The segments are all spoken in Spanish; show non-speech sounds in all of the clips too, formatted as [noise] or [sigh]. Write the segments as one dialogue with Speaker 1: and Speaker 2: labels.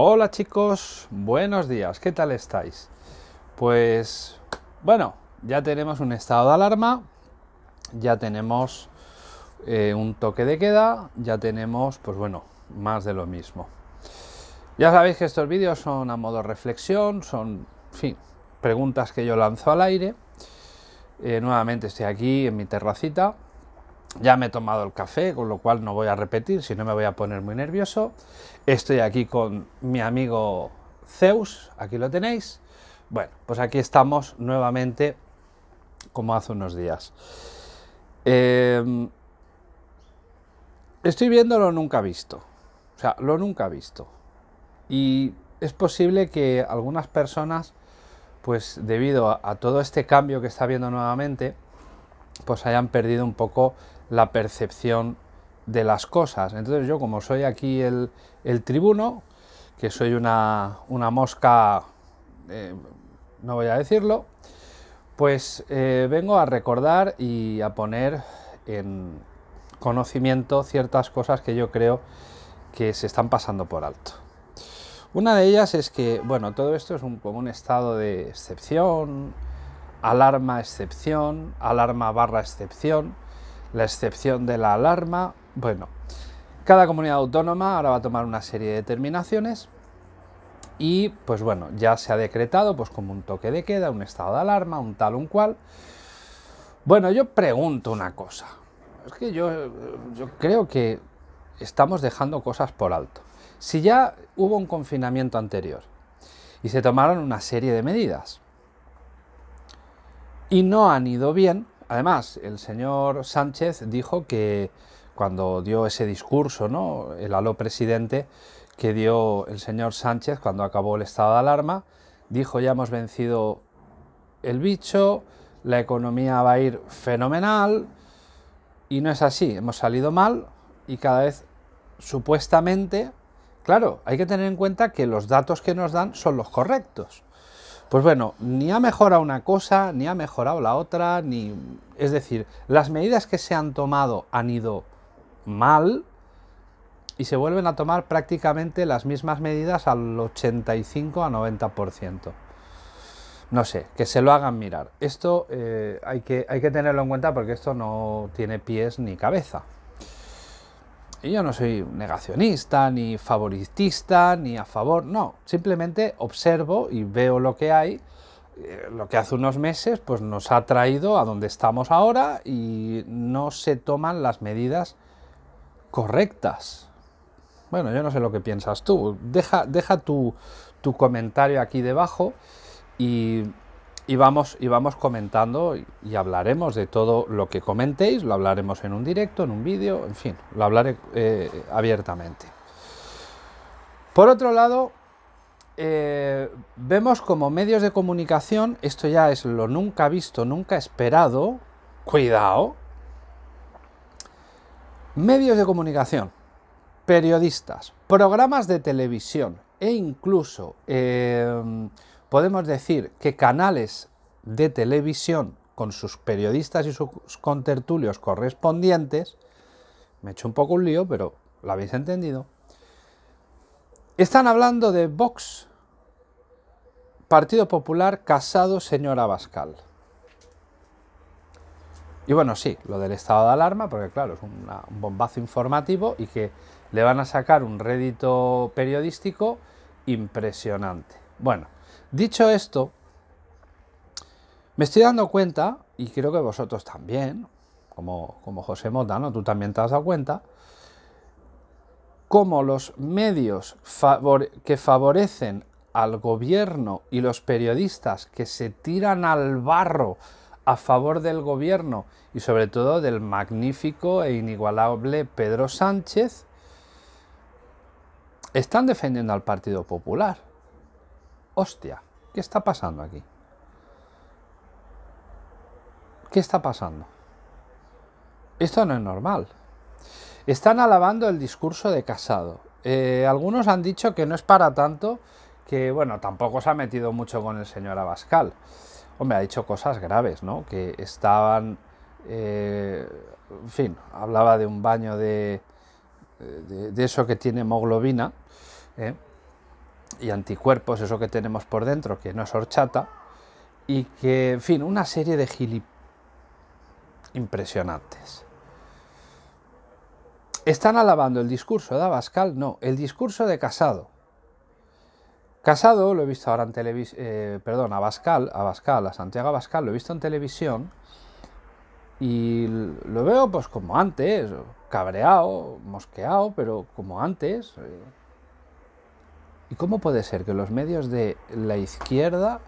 Speaker 1: Hola chicos, buenos días, ¿qué tal estáis? Pues bueno, ya tenemos un estado de alarma, ya tenemos eh, un toque de queda, ya tenemos, pues bueno, más de lo mismo. Ya sabéis que estos vídeos son a modo reflexión, son, fin, preguntas que yo lanzo al aire. Eh, nuevamente estoy aquí en mi terracita, ya me he tomado el café, con lo cual no voy a repetir, si no me voy a poner muy nervioso. Estoy aquí con mi amigo Zeus, aquí lo tenéis. Bueno, pues aquí estamos nuevamente como hace unos días. Em, estoy viendo lo nunca visto. O sea, lo nunca visto. Y es posible que algunas personas, pues debido a, todo este cambio que está viendo nuevamente, pues hayan perdido un poco la percepción de las cosas. Entonces yo como soy aquí el, tribuno, que soy una, mosca, eh, no voy a decirlo, pues eh, vengo a recordar y a poner en conocimiento ciertas cosas que yo creo que se están pasando por alto. Una de ellas es que, bueno, todo esto es un, como un estado de excepción, alarma excepción, alarma barra excepción, la excepción de la alarma. Bueno, cada comunidad autónoma ahora va a tomar una serie de determinaciones y pues bueno, ya se ha decretado pues como un toque de queda, un estado de alarma, un tal, un cual. Bueno, yo pregunto una cosa. Es que yo, yo creo que estamos dejando cosas por alto. Si ya hubo un confinamiento anterior y se tomaron una serie de medidas y no han ido bien, Además, el señor Sánchez dijo que cuando dio ese discurso, ¿no? el aló presidente que dio el señor Sánchez cuando acabó el estado de alarma, dijo ya hemos vencido el bicho, la economía va a ir fenomenal, y no es así, hemos salido mal y cada vez supuestamente, claro, hay que tener en cuenta que los datos que nos dan son los correctos. Pues bueno, ni ha mejorado una cosa, ni ha mejorado la otra, ni... Es decir, las medidas que se han tomado han ido mal y se vuelven a tomar prácticamente las mismas medidas al 85 a 90%. No sé, que se lo hagan mirar. Esto eh, hay, que, hay que tenerlo en cuenta porque esto no tiene pies ni cabeza. Y yo no soy negacionista, ni favoritista, ni a favor, no. Simplemente observo y veo lo que hay. Eh, lo que hace unos meses pues, nos ha traído a donde estamos ahora y no se toman las medidas correctas. Bueno, yo no sé lo que piensas tú. Deja, deja tu comentario aquí debajo y y vamos, y vamos comentando y hablaremos de todo lo que comentéis, lo hablaremos en un directo, en un vídeo, en fin, lo hablaré eh, abiertamente. Por otro lado, eh, vemos como medios de comunicación, esto ya es lo nunca visto, nunca esperado, cuidado, medios de comunicación, periodistas, programas de televisión e incluso... Eh, podemos decir que canales de televisión con sus periodistas y sus contertulios correspondientes, me he hecho un poco un lío, pero lo habéis entendido, están hablando de Vox, Partido Popular, casado, señora Bascal. Y bueno, sí, lo del estado de alarma, porque claro, es un bombazo informativo y que le van a sacar un rédito periodístico impresionante. Bueno, Dicho esto, me estoy dando cuenta, y creo que vosotros también, como, José Motano, Tú también te has dado cuenta, cómo los medios que favorecen al gobierno y los periodistas que se tiran al barro a favor del gobierno y sobre todo del magnífico e inigualable Pedro Sánchez, están defendiendo al Partido Popular hostia, ¿qué está pasando aquí? ¿Qué está pasando? Esto no es normal. Están alabando el discurso de Casado. Eh, algunos han dicho que no es para tanto, que bueno, tampoco se ha metido mucho con el señor Abascal. Hombre, ha dicho cosas graves, ¿no? Que estaban... Eh, en fin, hablaba de un baño de, eh, de, de eso que tiene hemoglobina. ¿eh? y anticuerpos, eso que tenemos por dentro, que no es horchata, y que, en fin, una serie de gilip impresionantes. ¿Están alabando el discurso de Abascal? No, el discurso de Casado. Casado, lo he visto ahora en televisión, eh, perdón, Abascal, Abascal, a Santiago Abascal, lo he visto en televisión y lo veo pues como antes, cabreado, mosqueado, pero como antes. Eh, ¿Y cómo puede ser que los medios de la izquierda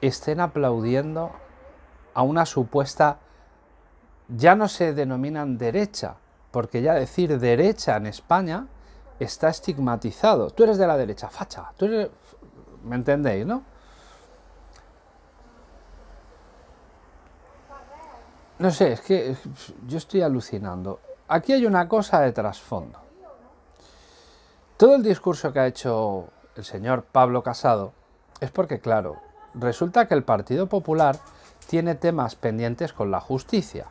Speaker 1: estén aplaudiendo a una supuesta, ya no se denominan derecha, porque ya decir derecha en España está estigmatizado. Tú eres de la derecha, facha, tú ¿Me entendéis, no? No sé, es que yo estoy alucinando. Aquí hay una cosa de trasfondo. Todo el discurso que ha hecho el señor Pablo Casado es porque, claro, resulta que el Partido Popular tiene temas pendientes con la justicia.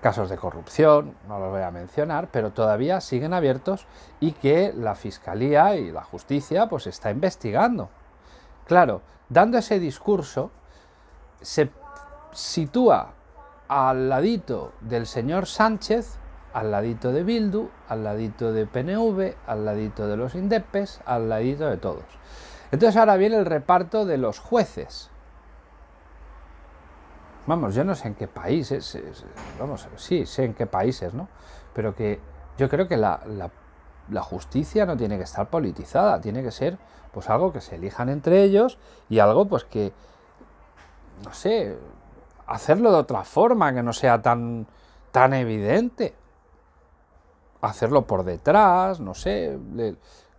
Speaker 1: Casos de corrupción, no los voy a mencionar, pero todavía siguen abiertos y que la Fiscalía y la justicia pues está investigando. Claro, dando ese discurso se sitúa al ladito del señor Sánchez al ladito de Bildu, al ladito de PNV, al ladito de los Indepes, al ladito de todos. Entonces ahora viene el reparto de los jueces. Vamos, yo no sé en qué países, eh, eh, vamos, sí, sé en qué países, ¿no? Pero que yo creo que la, justicia no tiene que estar politizada, tiene que ser pues algo que se elijan entre ellos y algo pues que, no sé, hacerlo de otra forma, que no sea tan, tan evidente hacerlo por detrás, no sé,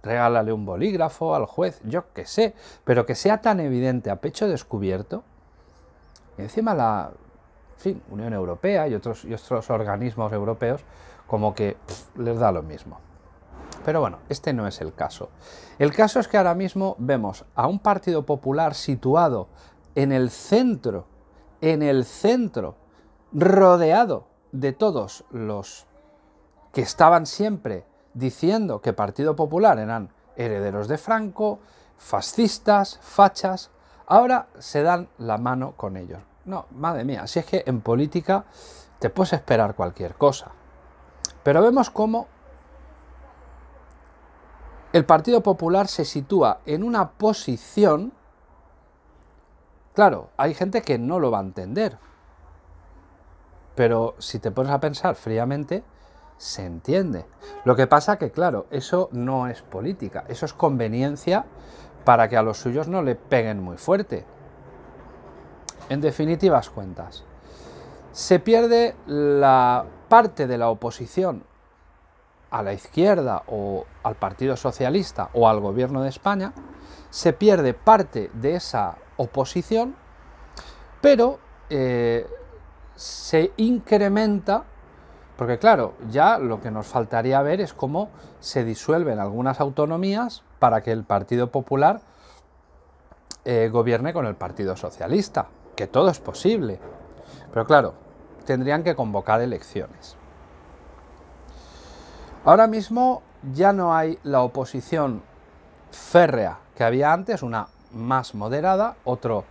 Speaker 1: regálale un bolígrafo al juez, yo qué sé, pero que sea tan evidente a pecho descubierto, encima la Unión Europea y otros, otros organismos europeos como que les da lo mismo. Pero bueno, este no es el caso. El caso es que ahora mismo vemos a un Partido Popular situado en el centro, en el centro, rodeado de todos los que estaban siempre diciendo que Partido Popular eran herederos de Franco, fascistas, fachas, ahora se dan la mano con ellos. No, madre mía, si es que en política te puedes esperar cualquier cosa. Pero vemos cómo el Partido Popular se sitúa en una posición, claro, hay gente que no lo va a entender, pero si te pones a pensar fríamente, se entiende. Lo que pasa que, claro, eso no es política, eso es conveniencia para que a los suyos no le peguen muy fuerte. En definitivas cuentas, se pierde la parte de la oposición a la izquierda o al Partido Socialista o al Gobierno de España, se pierde parte de esa oposición, pero eh, se incrementa porque claro, ya lo que nos faltaría ver es cómo se disuelven algunas autonomías para que el Partido Popular eh, gobierne con el Partido Socialista, que todo es posible. Pero claro, tendrían que convocar elecciones. Ahora mismo ya no hay la oposición férrea que había antes, una más moderada, otro,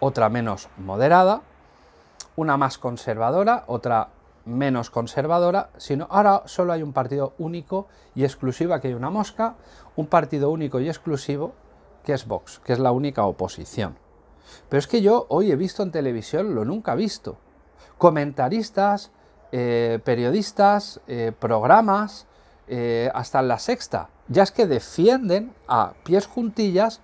Speaker 1: otra menos moderada, una más conservadora, otra menos conservadora, sino ahora solo hay un partido único y exclusivo, que hay una mosca, un partido único y exclusivo, que es Vox, que es la única oposición. Pero es que yo hoy he visto en televisión lo nunca visto. Comentaristas, eh, periodistas, eh, programas, eh, hasta en la sexta, ya es que defienden a pies juntillas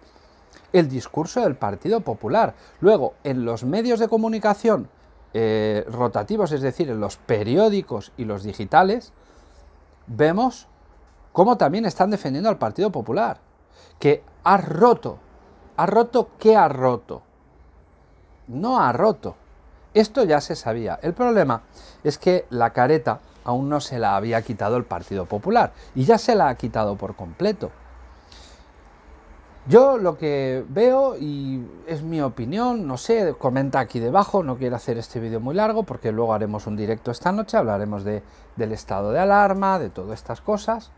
Speaker 1: el discurso del Partido Popular. Luego, en los medios de comunicación, eh, rotativos, es decir, en los periódicos y los digitales, vemos cómo también están defendiendo al Partido Popular, que ha roto. ¿Ha roto qué ha roto? No ha roto. Esto ya se sabía. El problema es que la careta aún no se la había quitado el Partido Popular y ya se la ha quitado por completo. Yo lo que veo, y es mi opinión, no sé, comenta aquí debajo, no quiero hacer este vídeo muy largo porque luego haremos un directo esta noche, hablaremos del estado de alarma, de todas estas cosas.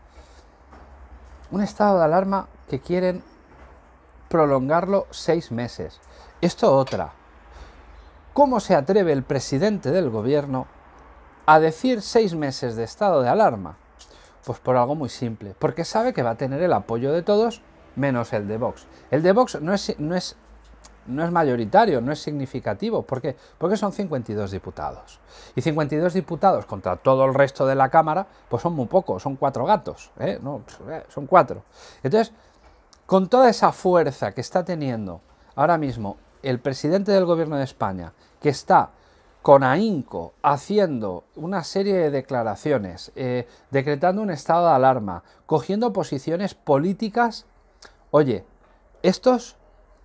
Speaker 1: Un estado de alarma que quieren prolongarlo seis meses. Esto otra. ¿Cómo se atreve el presidente del gobierno a decir seis meses de estado de alarma? Pues por algo muy simple, porque sabe que va a tener el apoyo de todos menos el de Vox. El de Vox no es, no es, no es mayoritario, no es significativo. ¿Por qué? Porque son 52 diputados. Y 52 diputados contra todo el resto de la Cámara, pues son muy pocos, son cuatro gatos. ¿eh? Eh, son cuatro. Entonces, con toda esa fuerza que está teniendo ahora mismo el presidente del gobierno de España, que está con ahínco haciendo una serie de declaraciones, eh, decretando un estado de alarma, cogiendo posiciones políticas oye, estos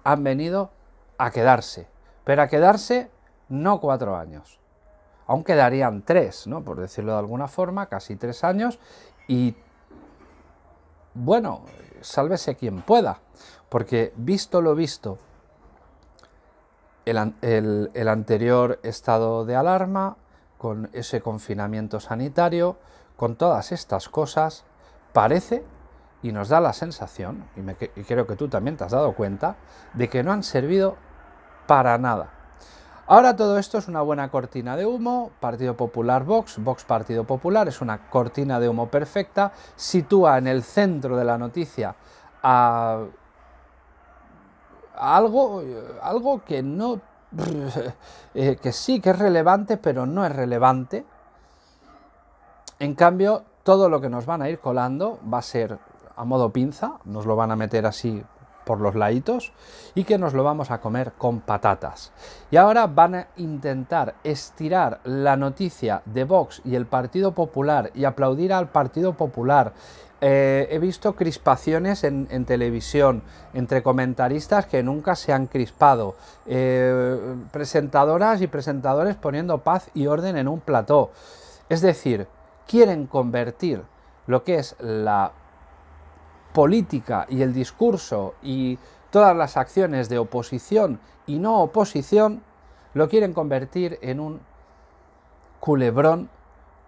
Speaker 1: han venido a quedarse, pero a quedarse no cuatro años. Aún quedarían tres, ¿no? Por decirlo de alguna forma, casi tres años. Y bueno, sálvese quien pueda. Porque visto lo visto, el, el anterior estado de alarma, con ese confinamiento sanitario, con todas estas cosas, parece y nos da la sensación, y, creo que tú también te has dado cuenta, de que no han servido para nada. Ahora todo esto es una buena cortina de humo, Partido Popular Vox, Vox Partido Popular, es una cortina de humo perfecta, sitúa en el centro de la noticia a, algo, algo que no... [laughs] Eh, que sí, que es relevante, pero no es relevante. En cambio, todo lo que nos van a ir colando va a ser a modo pinza, nos lo van a meter así por los laditos y que nos lo vamos a comer con patatas. Y ahora van a intentar estirar la noticia de Vox y el Partido Popular y aplaudir al Partido Popular. Eh, he visto crispaciones en, televisión entre comentaristas que nunca se han crispado, eh, presentadoras y presentadores poniendo paz y orden en un plató. Es decir, quieren convertir lo que es la política y el discurso y todas las acciones de oposición y no oposición lo quieren convertir en un culebrón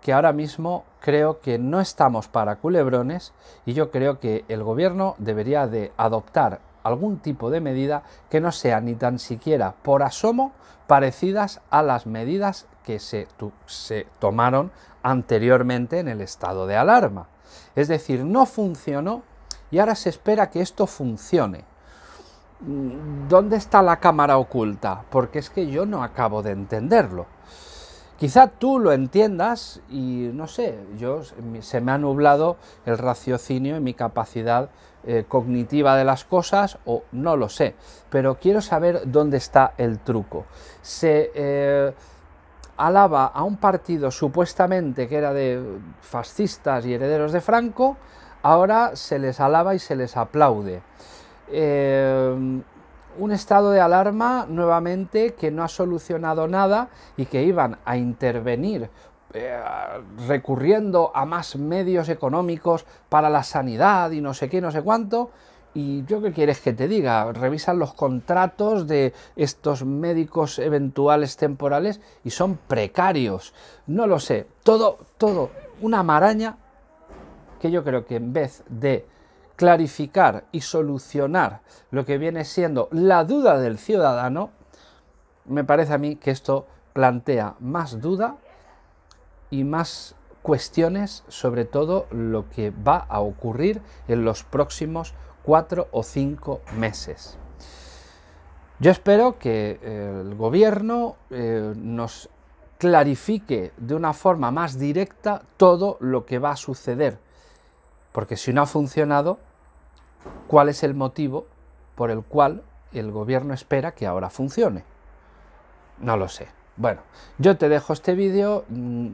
Speaker 1: que ahora mismo creo que no estamos para culebrones y yo creo que el gobierno debería de adoptar algún tipo de medida que no sea ni tan siquiera por asomo parecidas a las medidas que se, se tomaron anteriormente en el estado de alarma. Es decir, no funcionó y ahora se espera que esto funcione. ¿Dónde está la cámara oculta? Porque es que yo no acabo de entenderlo. Quizá tú lo entiendas y no sé, yo, se me ha nublado el raciocinio y mi capacidad eh, cognitiva de las cosas o no lo sé, pero quiero saber dónde está el truco. Se eh, alaba a un partido supuestamente que era de fascistas y herederos de Franco, ahora se les alaba y se les aplaude. Eh, un estado de alarma nuevamente que no ha solucionado nada y que iban a intervenir eh, recurriendo a más medios económicos para la sanidad y no sé qué, no sé cuánto. Y yo qué quieres que te diga, revisan los contratos de estos médicos eventuales temporales y son precarios. No lo sé, todo, todo, una maraña que yo creo que en vez de clarificar y solucionar lo que viene siendo la duda del ciudadano, me parece a mí que esto plantea más duda y más cuestiones sobre todo lo que va a ocurrir en los próximos cuatro o cinco meses. Yo espero que eh, el gobierno eh, nos clarifique de una forma más directa todo lo que va a suceder porque si no ha funcionado, ¿cuál es el motivo por el cual el gobierno espera que ahora funcione? No lo sé. Bueno, yo te dejo este vídeo, mm,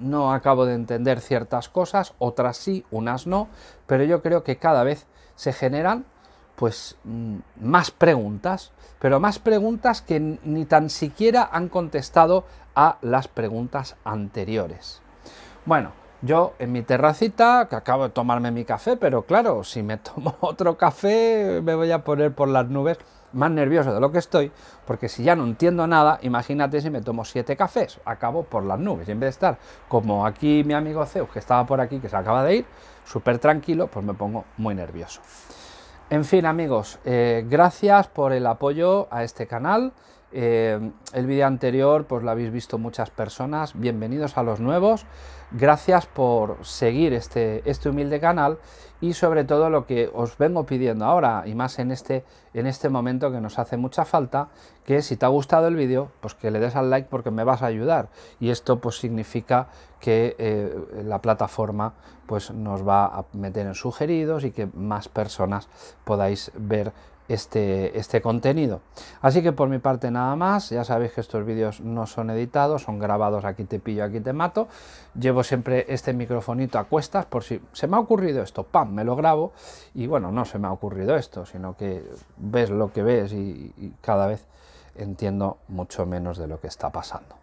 Speaker 1: no acabo de entender ciertas cosas, otras sí, unas no, pero yo creo que cada vez se generan pues mm, más preguntas, pero más preguntas que ni tan siquiera han contestado a las preguntas anteriores. Bueno, yo en mi terracita, que acabo de tomarme mi café, pero claro, si me [laughs] tomo otro café me voy a poner por las nubes más nervioso de lo que estoy, porque si ya no entiendo nada, imagínate si me tomo siete cafés, acabo por las nubes, y en vez de estar como aquí mi amigo Zeus, que estaba por aquí, que se acaba de ir, súper tranquilo, pues me pongo muy nervioso. En fin, amigos, eh, gracias por el apoyo a este canal. Eh, el vídeo anterior, pues lo habéis visto muchas personas. Bienvenidos a los nuevos. Gracias por seguir este, este humilde canal y sobre todo lo que os vengo pidiendo ahora y más en este, en este momento que nos hace mucha falta, que si te ha gustado el vídeo, pues que le des al like porque me vas a ayudar y esto pues significa que eh, la plataforma pues nos va a meter en sugeridos y que más personas podáis ver este, este contenido. Así que por mi parte nada más, ya sabéis que estos vídeos no son editados, son grabados, aquí te pillo, aquí te mato. Llevo siempre este microfonito a cuestas por si se me ha ocurrido esto, ¡pam!, me lo grabo y bueno, no se me ha ocurrido esto, sino que ves lo que ves y, y cada vez entiendo mucho menos de lo que está pasando.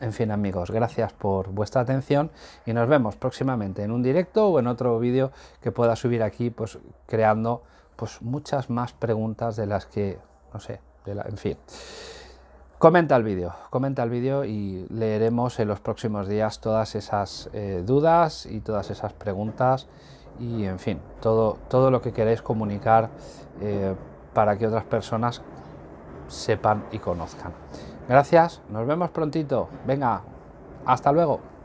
Speaker 1: En fin amigos, gracias por vuestra atención y nos vemos próximamente en un directo o en otro vídeo que pueda subir aquí pues creando pues muchas más preguntas de las que, no sé, en fin. Comenta el vídeo, comenta el vídeo y leeremos en los próximos días todas esas eh, dudas y todas esas preguntas y en fin, todo, todo lo que queréis comunicar eh, para que otras personas sepan y conozcan. Gracias, nos vemos prontito. Venga, hasta luego.